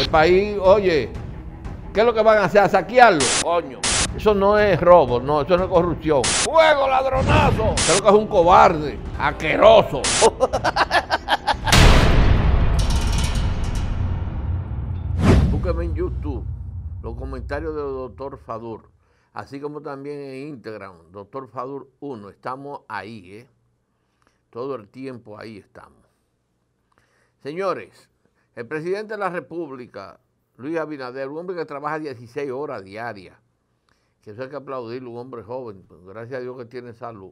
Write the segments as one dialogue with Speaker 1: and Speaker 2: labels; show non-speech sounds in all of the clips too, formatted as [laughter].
Speaker 1: El país, oye, ¿qué es lo que van a hacer? ¿A saquearlo? Coño. Eso no es robo, no, eso no es corrupción. ¡Juego, ladronazo! Creo que es un cobarde, asqueroso. [laughs] Búsqueme en YouTube los comentarios del doctor Fadur, así como también en Instagram, doctor Fadur 1. Estamos ahí, ¿eh? Todo el tiempo ahí estamos. Señores, el presidente de la República, Luis Abinader, un hombre que trabaja 16 horas diarias, que eso hay que aplaudirlo, un hombre joven, pues, gracias a Dios que tiene salud,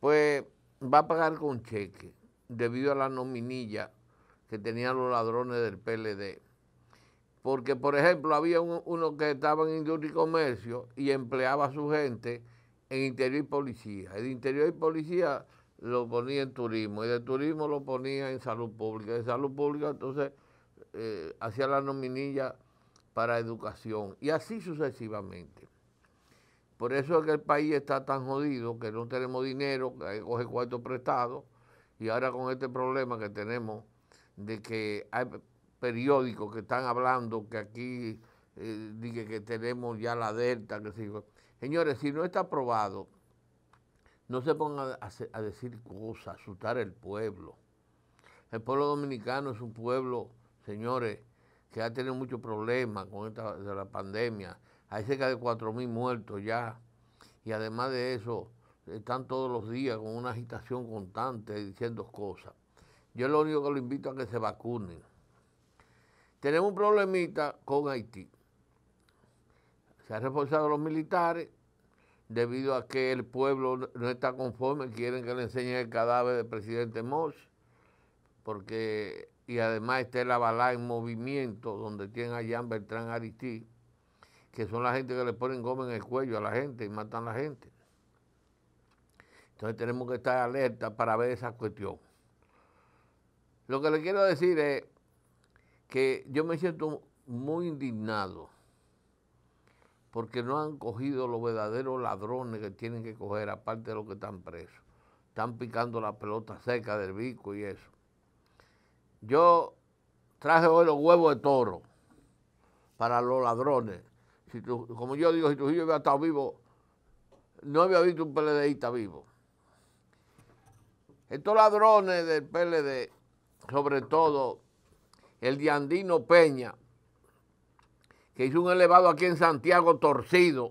Speaker 1: pues va a pagar con cheque debido a la nominilla que tenían los ladrones del PLD. Porque, por ejemplo, había uno que estaba en industria y comercio y empleaba a su gente en interior y policía. El interior y policía lo ponía en turismo y de turismo lo ponía en salud pública. De salud pública entonces eh, hacía la nominilla para educación y así sucesivamente. Por eso es que el país está tan jodido, que no tenemos dinero, que hay cuarto prestado y ahora con este problema que tenemos de que hay periódicos que están hablando que aquí eh, que, tenemos ya la delta, que Señores, si no está aprobado no se pongan a, decir cosas, asustar al pueblo. El pueblo dominicano es un pueblo, señores, que ha tenido muchos problemas con esta la pandemia. Hay cerca de 4.000 muertos ya. Y además de eso, están todos los días con una agitación constante diciendo cosas. Yo lo único que lo invito a que se vacunen. Tenemos un problemita con Haití. Se han reforzado los militares, debido a que el pueblo no está conforme, quieren que le enseñen el cadáver del presidente Moss, porque, y además está el Avalá en movimiento, donde tienen a Jean Bertrand Aristí, que son la gente que le ponen goma en el cuello a la gente y matan a la gente. Entonces tenemos que estar alerta para ver esa cuestión. Lo que le quiero decir es que yo me siento muy indignado porque no han cogido los verdaderos ladrones que tienen que coger, aparte de los que están presos. Están picando la pelota seca del bico y eso. Yo traje hoy los huevos de toro para los ladrones. Si como yo digo, si hijo hubiera estado vivo, no había visto un PLDista vivo. Estos ladrones del PLD, sobre todo el de Andino Peña, que hizo un elevado aquí en Santiago torcido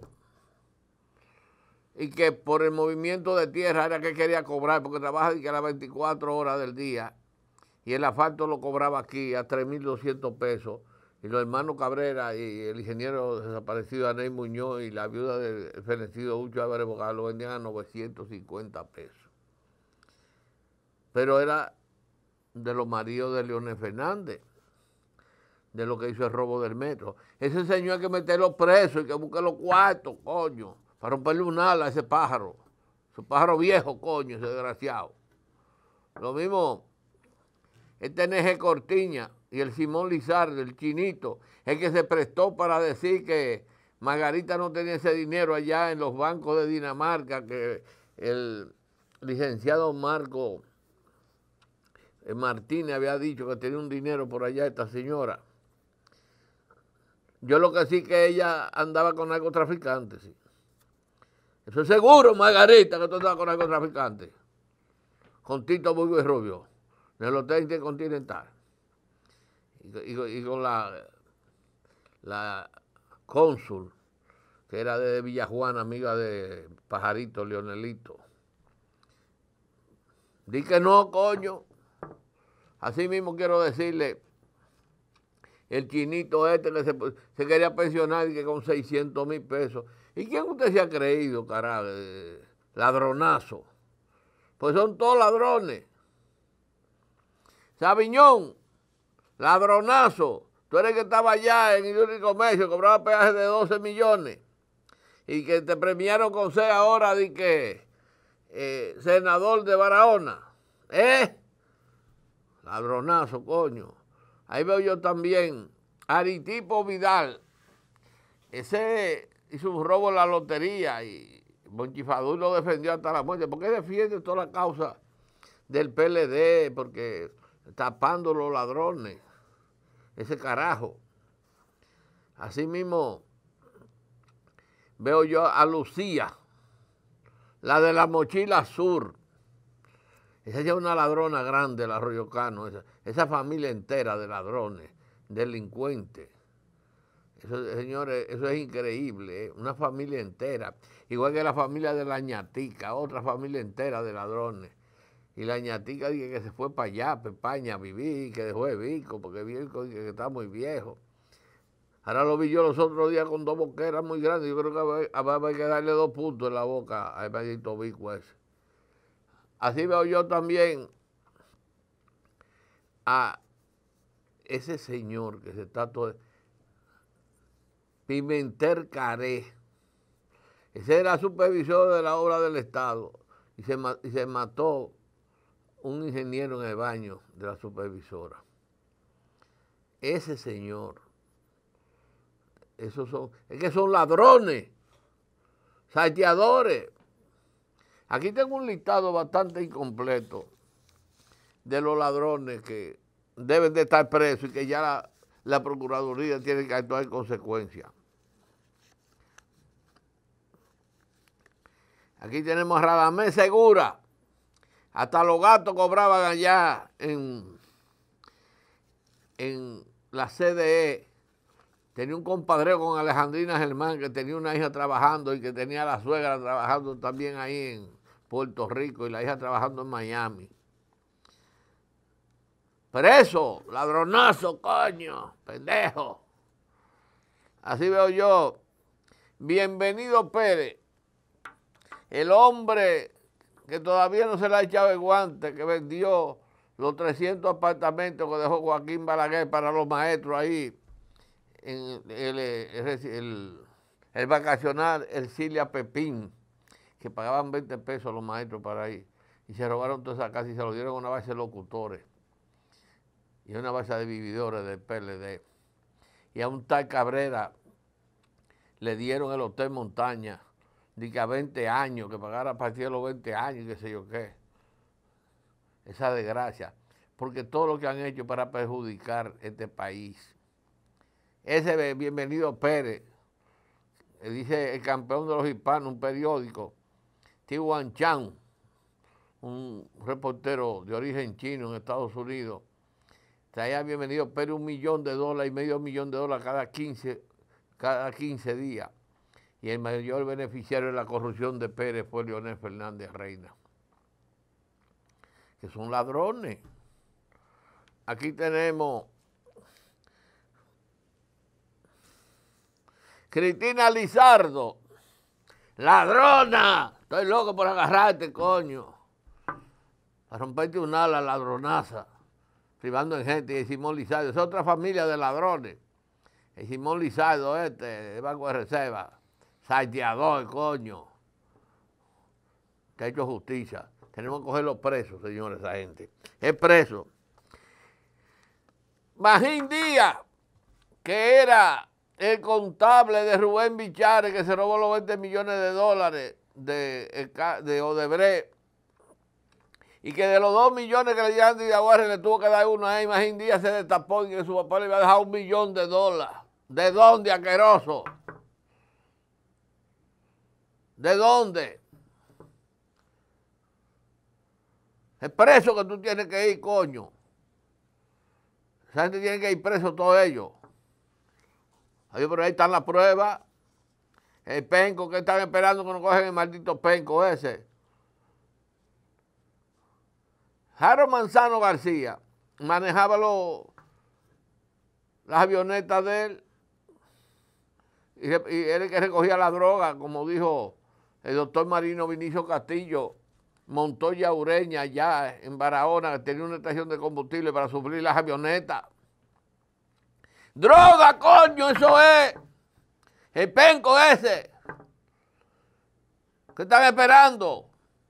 Speaker 1: y que por el movimiento de tierra era que quería cobrar, porque trabaja que era 24 horas del día, y el asfalto lo cobraba aquí a 3.200 pesos, y los hermanos Cabrera y el ingeniero desaparecido Anel Muñoz y la viuda del fenecido Ucho Álvarez Bogar lo vendían a 950 pesos. Pero era de los maridos de Leónel Fernández de lo que hizo el robo del metro. Ese señor hay que meterlo preso y que busque los cuartos, coño, para romperle un ala a ese pájaro. su pájaro viejo, coño, ese desgraciado. Lo mismo, este NG Cortiña y el Simón Lizardo, el chinito, Es que se prestó para decir que Margarita no tenía ese dinero allá en los bancos de Dinamarca, que el licenciado Marco eh, Martínez había dicho que tenía un dinero por allá esta señora. Yo lo que sí que ella andaba con narcotraficantes, sí. Eso es seguro, Margarita, que tú andabas con narcotraficantes. Con Tito Burgo y Rubio, en el Hotel Intercontinental. Y, y, con la, la cónsul, que era de Villajuana, amiga de Pajarito, Leonelito. Di que no, coño. Así mismo quiero decirle el chinito este que se, quería pensionar y que con 600 mil pesos. ¿Y quién usted se ha creído, carajo? Eh, ladronazo. Pues son todos ladrones. Sabiñón, ladronazo. Tú eres que estaba allá en el único Comercio, cobraba peaje de 12 millones. Y que te premiaron con 6 ahora de que eh, senador de Barahona. ¿Eh? Ladronazo, coño. Ahí veo yo también a Aritipo Vidal. Ese hizo un robo en la lotería y Bonchifadur lo defendió hasta la muerte. ¿Por qué defiende toda la causa del PLD? Porque tapando los ladrones. Ese carajo. Así mismo veo yo a Lucía, la de la mochila sur. Esa ya es una ladrona grande, la Arroyo Cano, esa, familia entera de ladrones, delincuentes. señores, eso es increíble, ¿eh? una familia entera. Igual que la familia de la ñatica, otra familia entera de ladrones. Y la ñatica dice que se fue para allá, para España, a vivir, que dejó de Vico, porque Vico dice que está muy viejo. Ahora lo vi yo los otros días con dos boqueras muy grandes. Yo creo que va, a que darle dos puntos en la boca a maldito Vico ese. Así veo yo también a ese señor que se está todo... Pimentel Caré. Ese era supervisor de la obra del Estado y se, se mató un ingeniero en el baño de la supervisora. Ese señor, esos son, es que son ladrones, salteadores, Aquí tengo un listado bastante incompleto de los ladrones que deben de estar presos y que ya la, Procuraduría tiene que actuar en consecuencia. Aquí tenemos a Radamés Segura. Hasta los gatos cobraban allá en, en la CDE. Tenía un compadre con Alejandrina Germán que tenía una hija trabajando y que tenía la suegra trabajando también ahí en, Puerto Rico y la hija trabajando en Miami. Preso, ladronazo, coño, pendejo. Así veo yo. Bienvenido Pérez, el hombre que todavía no se le ha echado el guante, que vendió los 300 apartamentos que dejó Joaquín Balaguer para los maestros ahí el, el, el vacacional Elcilia Pepín que pagaban 20 pesos los maestros para ir. Y se robaron toda esa casa y se lo dieron a una base de locutores y a una base de vividores del PLD. Y a un tal Cabrera le dieron el Hotel Montaña, de que a 20 años, que pagara a partir de los 20 años, qué sé yo qué. Esa desgracia. Porque todo lo que han hecho para perjudicar este país. Ese bienvenido Pérez, dice el campeón de los hispanos, un periódico, Tiwan Chang, un reportero de origen chino en Estados Unidos, traía bienvenido pero un millón de dólares y medio millón de dólares cada 15, cada 15 días. Y el mayor beneficiario de la corrupción de Pérez fue Leonel Fernández Reina, que son ladrones. Aquí tenemos Cristina Lizardo, ladrona. Estoy loco por agarrarte, coño. Para romperte un ala ladronaza, privando en gente. Y el Simón Lizardo, es otra familia de ladrones. El Simón Lizardo este, de Banco de Reserva, salteador, coño. Te ha hecho justicia. Tenemos que cogerlo presos, señores, esa gente. Es preso. Magín Díaz, que era el contable de Rubén Bichares que se robó los 20 millones de dólares de, eh, de Odebrecht y que de los dos millones que le di Andy Aguarre le tuvo que dar uno a él, imagín se destapó y que su papá le iba a dejar un millón de dólares. ¿De dónde, aqueroso? ¿De dónde? Es preso que tú tienes que ir, coño. Esa gente tiene que ir preso todos ellos. pero ahí están las pruebas. El penco, que están esperando que nos cogen el maldito penco ese? Jaro Manzano García manejaba las avionetas de él y, y él el que recogía la droga, como dijo el doctor Marino Vinicio Castillo, Montoya Ureña, allá en Barahona, que tenía una estación de combustible para sufrir las avionetas. ¡Droga, coño! ¡Eso es! El penco ese. ¿Qué están esperando?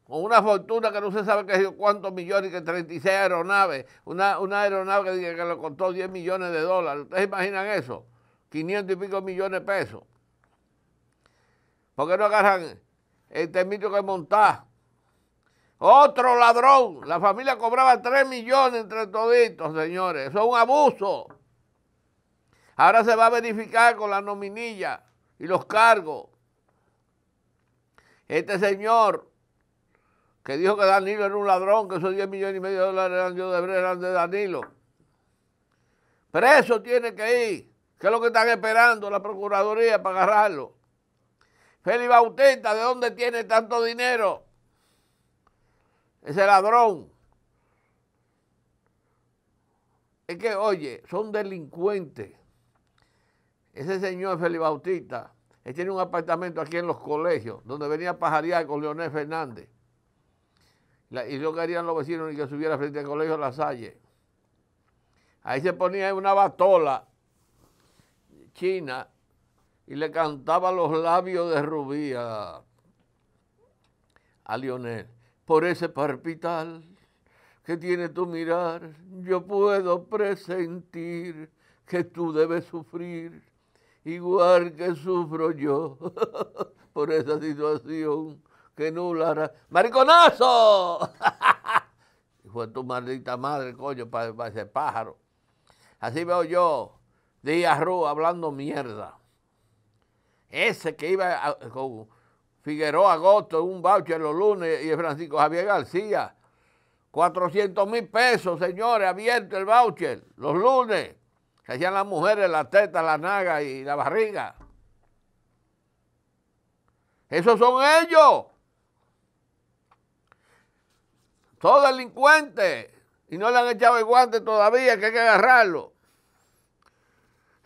Speaker 1: Con una fortuna que no se sabe cuántos millones, que 36 aeronaves. Una, aeronave que, que le costó 10 millones de dólares. ¿Ustedes imaginan eso? 500 y pico millones de pesos. ¿Por qué no agarran el termito que montar? Otro ladrón. La familia cobraba 3 millones entre toditos, señores. Eso es un abuso. Ahora se va a verificar con la nominilla y los cargos. Este señor que dijo que Danilo era un ladrón, que esos 10 millones y medio de dólares eran de, de Danilo. Preso tiene que ir, que es lo que están esperando la Procuraduría para agarrarlo. Félix Bautista, ¿de dónde tiene tanto dinero? Ese ladrón. Es que, oye, son delincuentes. Ese señor Felipe Bautista, él tiene un apartamento aquí en los colegios, donde venía a pajarear con Leonel Fernández. y lo que harían los vecinos y que subiera frente al colegio La Salle. Ahí se ponía una batola china y le cantaba los labios de rubía a, a Lionel. Por ese parpital que tiene tu mirar, yo puedo presentir que tú debes sufrir igual que sufro yo [laughs] por esa situación que no nula. ¡Mariconazo! Fue [laughs] tu maldita madre, coño, para ese pájaro. Así veo yo, Díaz Rú hablando mierda. Ese que iba con Figueroa Agosto, un voucher los lunes, y Francisco Javier García. 400 mil pesos, señores, abierto el voucher los lunes que hacían las mujeres la teta, la naga y la barriga. Esos son ellos. Todos delincuentes. Y no le han echado el guante todavía, que hay que agarrarlo.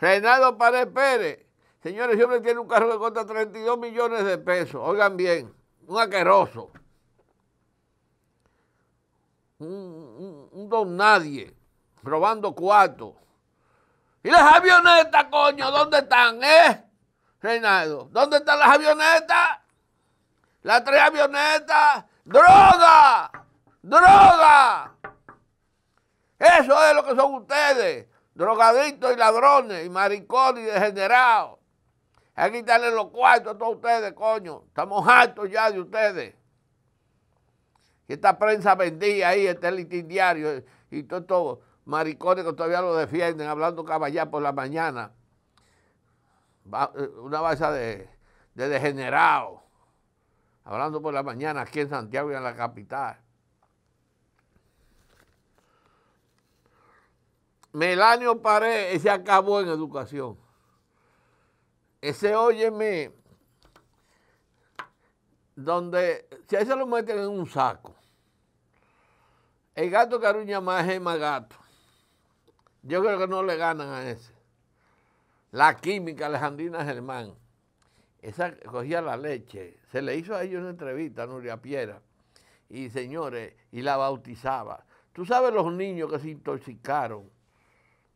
Speaker 1: Reinaldo Pared Pérez. Señores, siempre tiene un carro que cuesta 32 millones de pesos. Oigan bien, un aqueroso. Un, don nadie, robando cuartos. ¿Y las avionetas, coño? ¿Dónde están, eh? Reinaldo, ¿dónde están las avionetas? Las tres avionetas. ¡Droga! ¡Droga! Eso es lo que son ustedes. Drogadictos y ladrones y maricones y degenerados. Aquí están los cuartos a todos ustedes, coño. Estamos hartos ya de ustedes. Y esta prensa vendía ahí, este litín diario y todo, todo maricones que todavía lo defienden, hablando caballá por la mañana. Eh, una balsa de, de hablando por la mañana aquí en Santiago y en la capital. Melanio Pared se acabó en educación. Ese óyeme, donde si a ese lo meten en un saco. El gato que más es gato. Yo creo que no le ganan a ese. La química Alejandrina Germán, esa cogía la leche. Se le hizo a ellos una entrevista Nuria Piera. Y señores, y la bautizaba. Tú sabes los niños que se intoxicaron.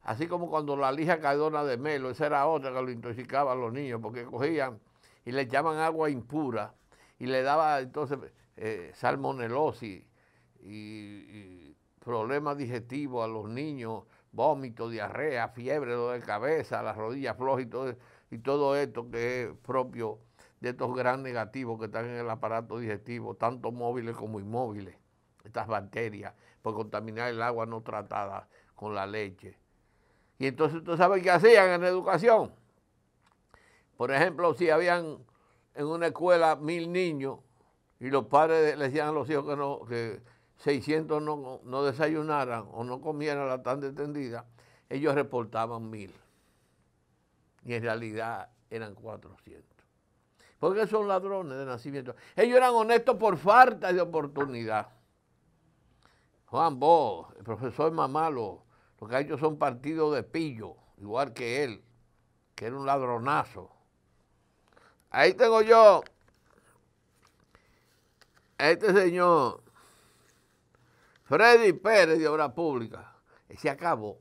Speaker 1: Así como cuando la lija Cardona de Melo, esa era otra que lo intoxicaba a los niños, porque cogían y le echaban agua impura y le daba entonces eh, salmonelosis y, y problemas digestivos a los niños vómito, diarrea, fiebre, dolor de cabeza, las rodillas flojas e, y todo, esto que es propio de estos gran negativos que están en el aparato digestivo, tanto móviles como inmóviles, estas bacterias, por contaminar el agua no tratada con la leche. Y entonces ¿tú sabes qué hacían en la educación. Por ejemplo, si habían en una escuela mil niños y los padres les decían a los hijos que no, que 600 no, no desayunaran o no comieran la tan detendida, ellos reportaban 1000. Y en realidad eran 400. Porque son ladrones de nacimiento. Ellos eran honestos por falta de oportunidad. Juan Bo, el profesor Mamalo, lo que ha hecho son partidos de pillo, igual que él, que era un ladronazo. Ahí tengo yo a este señor Freddy Pérez de obra pública, Se acabó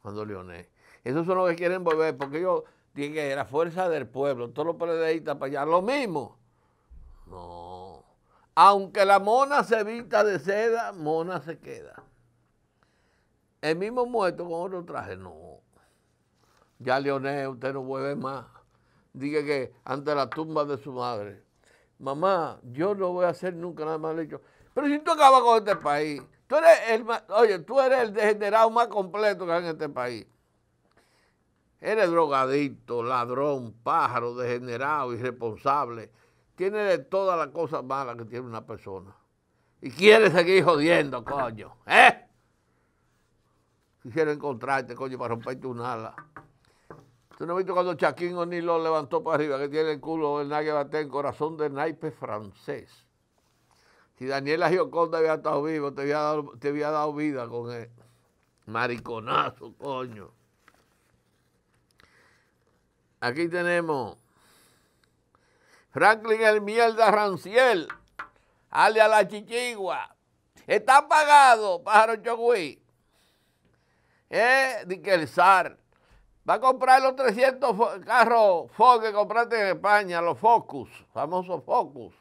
Speaker 1: cuando Leonel. Esos son los que quieren volver, porque ellos yo dije, la fuerza del pueblo, todos los están para allá, lo mismo. No. Aunque la mona se vista de seda, mona se queda. El mismo muerto con otro traje, no. Ya Leonel, usted no vuelve más. Dije que ante la tumba de su madre, mamá, yo no voy a hacer nunca nada mal hecho. Pero si tú acabas con este país, tú eres el, oye, tú eres el degenerado más completo que hay en este país. Eres drogadicto, ladrón, pájaro, degenerado, irresponsable. Tiene de todas las cosas malas que tiene una persona. Y quiere seguir jodiendo, coño. ¿Eh? Quisiera encontrarte, coño, para romperte un ala. ¿Tú no has visto cuando Chaquín O'Neill lo levantó para arriba, que tiene el culo del nadie bate el corazón de naipe francés? Si Daniela Gioconda había estado vivo, te había dado, vida con él. mariconazo, coño. Aquí tenemos Franklin el Mierda Ranciel, ale a la chichigua. Está pagado, pájaro Chogui. ¿Eh? que el Va a comprar los 300 carros Focus que compraste en España, los Focus, famosos Focus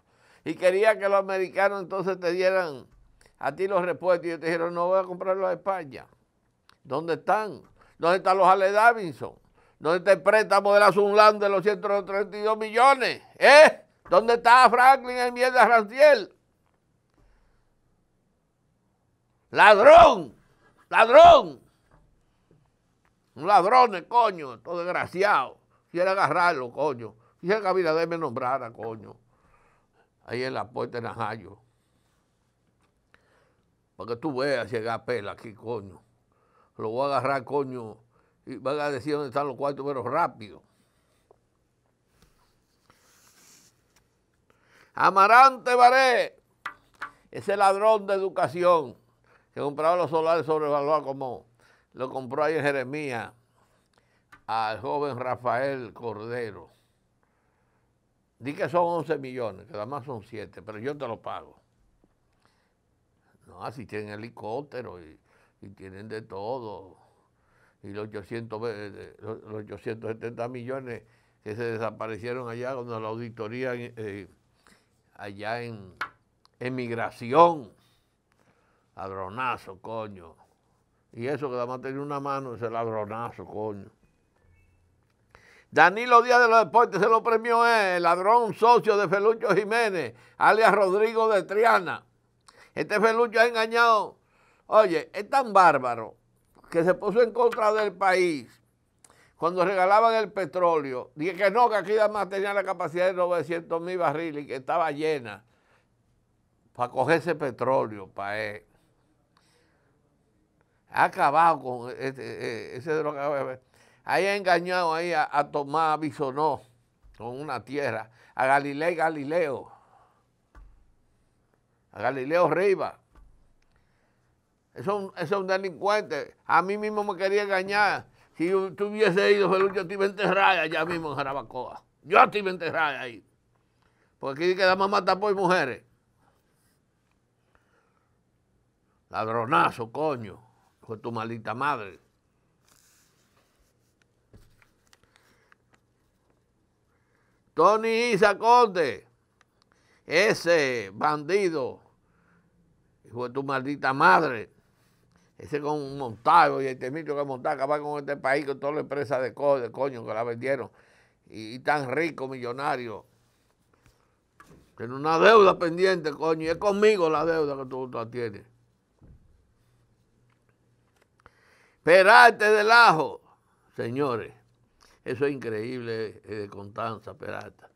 Speaker 1: y quería que los americanos entonces te dieran a ti los repuestos. Y yo te dijeron, no voy a comprarlo a España. ¿Dónde están? ¿Dónde están los Ale Davidson? ¿Dónde está el préstamo de la Sunland de los 132 millones? ¿Eh? ¿Dónde está Franklin en mierda Ranciel? ¡Ladrón! ¡Ladrón! Un ladrón, coño, todo desgraciado. Quiere agarrarlo, coño. Quisiera que de me nombrara, coño ahí en la puerta de Najayo. Para que tú veas llegar pela aquí, coño. Lo voy a agarrar, coño, y van a decir dónde están los cuartos, pero rápido. Amarante Baré, ese ladrón de educación que compraba los solares sobrevaluados como lo compró ahí en Jeremías al joven Rafael Cordero. Di que son 11 millones, que además son 7, pero yo te lo pago. No, así tienen helicóptero y, tienen de todo. Y los, 800, 870 eh, millones que se desaparecieron allá cuando la auditoría eh, allá en emigración. Ladronazo, coño. Y eso que además tenía una mano, el ladronazo, coño. Danilo Díaz de los Deportes se lo premió eh, el ladrón socio de Felucho Jiménez, alias Rodrigo de Triana. Este Felucho ha engañado. Oye, es tan bárbaro que se puso en contra del país cuando regalaban el petróleo. Dije que no, que aquí además tenía la capacidad de 900 mil barriles y que estaba llena para coger ese petróleo para él. Ha acabado con este, eh, ese, ese eh, de Ahí ha ahí a, a Tomás Bisonó con una tierra, a Galileo Galileo, a Galileo Riva. Eso es un delincuente. A mí mismo me quería engañar. Si yo hubiese ido, yo te iba a enterrar allá mismo en Jarabacoa. Yo te iba ahí. Porque aquí quedamos matar por mujeres. Ladronazo, coño. con tu maldita madre. Tony Isa ese bandido, hijo de tu maldita madre, ese con un montado, y el temito que montar, acabar con este país, con toda la empresa de, de coño que la vendieron, y, tan rico, millonario. Tiene una deuda pendiente, coño, y es conmigo la deuda que tú, la tienes. Esperarte del ajo, señores. Eso es increíble eh, de Constanza Peralta.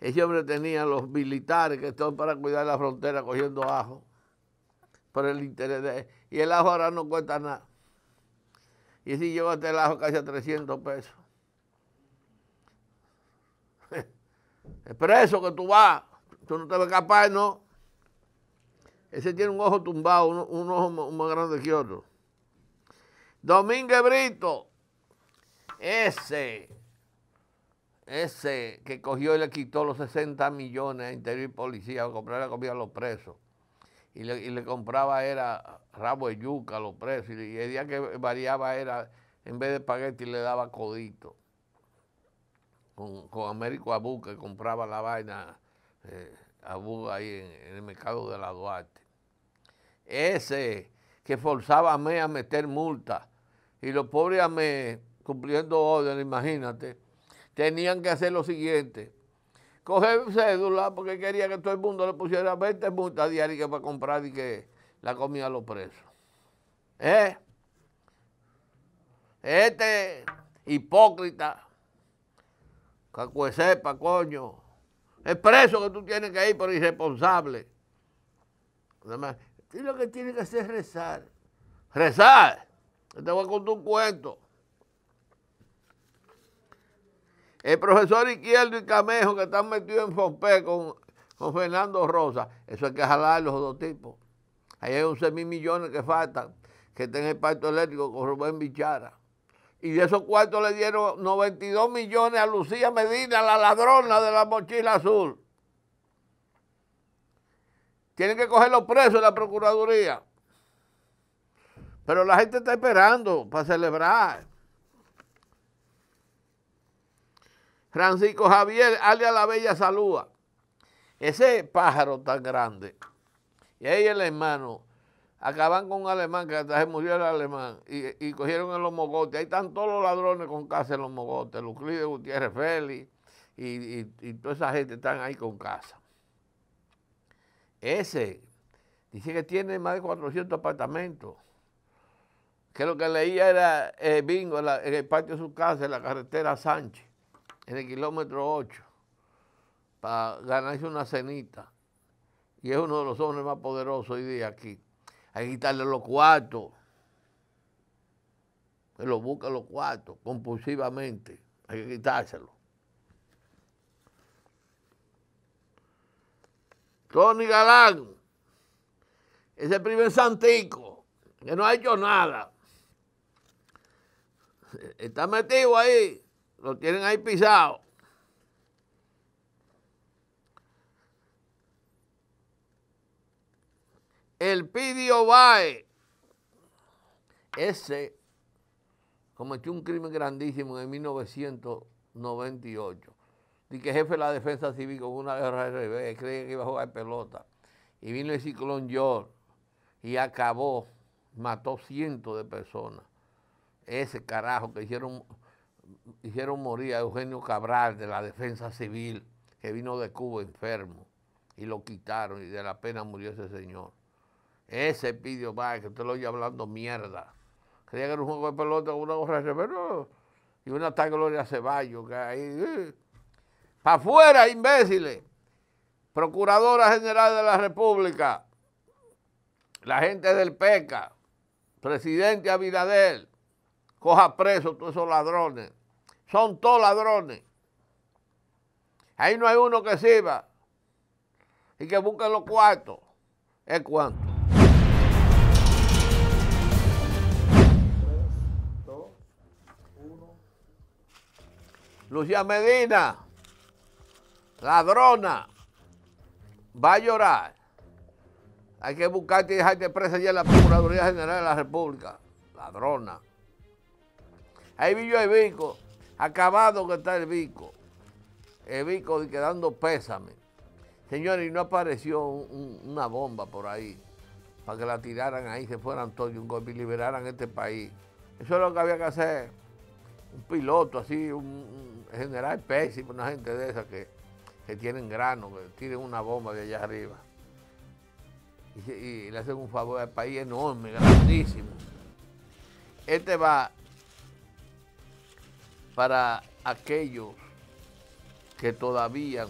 Speaker 1: Ese hombre tenía los militares que estaban para cuidar la frontera cogiendo ajo por el interés de Y el ajo ahora no cuesta nada. Y si hasta el ajo casi a 300 pesos. [laughs] es preso que tú vas. Tú no te a capaz, ¿no? Ese tiene un ojo tumbado, un, un ojo más grande que otro. Domínguez Brito, ese, ese que cogió y le quitó los 60 millones a Interior y Policía para comprar la comida a los presos. Y le, compraba era rabo de yuca a los presos. Y el día que variaba era, en vez de espagueti le daba codito. Con, Américo Abú, que compraba la vaina eh, Abu ahí en, el mercado de la Duarte. Ese que forzaba a mí a meter multa. Y los pobres mí cumpliendo orden, imagínate, tenían que hacer lo siguiente. Coger cédula porque quería que todo el mundo le pusiera 20 multas diarias para comprar y que la comida a los presos. ¿Eh? Este hipócrita, Cacuesepa, coño. Es preso que tú tienes que ir, por irresponsable. Además, tú lo que tienes que hacer es rezar. Rezar. Te voy a contar cuento. El profesor Izquierdo y Camejo que están metidos en fope con, con Fernando Rosa, eso hay que jalar los dos tipos. Ahí hay 11 mil millones que faltan, que tenga en el pacto eléctrico con Rubén Bichara. Y de esos cuartos le dieron 92 millones a Lucía Medina, la ladrona de la mochila azul. Tienen que coger los presos de la Procuraduría. Pero la gente está esperando para celebrar. Francisco Javier, alia La Bella saluda. Ese pájaro tan grande. Y ahí el hermano, acaban con un alemán que hasta se murió el alemán y, cogieron en los mogotes. Ahí están todos los ladrones con casa en los mogotes. Luclide Gutiérrez Félix y, toda esa gente están ahí con casa. Ese dice que tiene más de 400 apartamentos que lo que leía era eh, bingo en, el patio de su casa, en la carretera Sánchez en el kilómetro 8 para ganarse una cenita. Y es uno de los hombres más poderosos hoy día aquí. Hay que quitarle los cuartos. Él lo busca los cuartos compulsivamente. Hay que quitárselo. Tony Galán, ese primer santico, que no ha hecho nada, está metido ahí lo tienen ahí pisado. El Pidio Bae. Ese cometió un crimen grandísimo en 1998. Y que jefe de la defensa civil con una guerra de RRB, cree que iba a jugar pelota. Y vino el ciclón George. y acabó, mató cientos de personas. Ese carajo que hicieron hicieron morir a Eugenio Cabral de la Defensa Civil, que vino de Cuba enfermo, y lo quitaron, y de la pena murió ese señor. Ese pidió para que usted lo oye hablando mierda. Creía que era un juego de pelota una gorra de y una tan Gloria Ceballos, que ahí. Eh. ¡Para afuera, imbéciles! Procuradora General de la República, la gente del PECA, presidente Abinader, coja presos todos esos ladrones. Son todos ladrones. Ahí no hay uno que sirva y que busque los cuartos. ¿Es cuánto? Lucia Lucía Medina, ladrona, va a llorar. Hay que buscarte y dejarte presa ya en la Procuraduría General de la República. Ladrona. Ahí vi yo el Vico, acabado que está el Vico. El Vico quedando pésame. Señores, y no apareció una bomba por ahí para que la tiraran ahí, se fueran todos y, un golpe liberaran este país. Eso es lo que había que hacer. Un piloto así, un, general pésimo, una gente de esa que, tienen grano, que tiren una bomba de allá arriba. Y, y le hacen un favor al país enorme, grandísimo. Este va para aquellos que todavía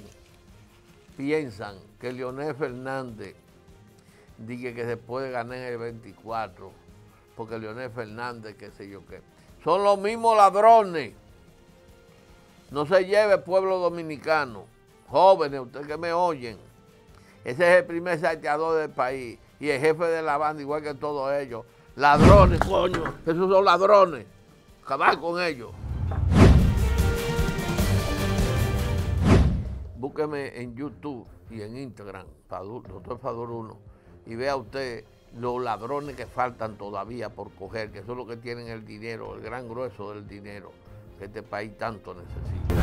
Speaker 1: piensan que Leonel Fernández diga que se puede ganar el 24, porque Leonel Fernández, qué sé yo qué. Son los mismos ladrones. No se lleve pueblo dominicano. Jóvenes, ustedes que me oyen. Ese es el primer salteador del país y el jefe de la banda, igual que todos ellos. Ladrones, coño. Esos son ladrones. Acabar con ellos. búsqueme en YouTube y en Instagram, doctor Fador 1, y vea usted los ladrones que faltan todavía por coger, que son los que tienen el dinero, el gran grueso del dinero que este país tanto necesita.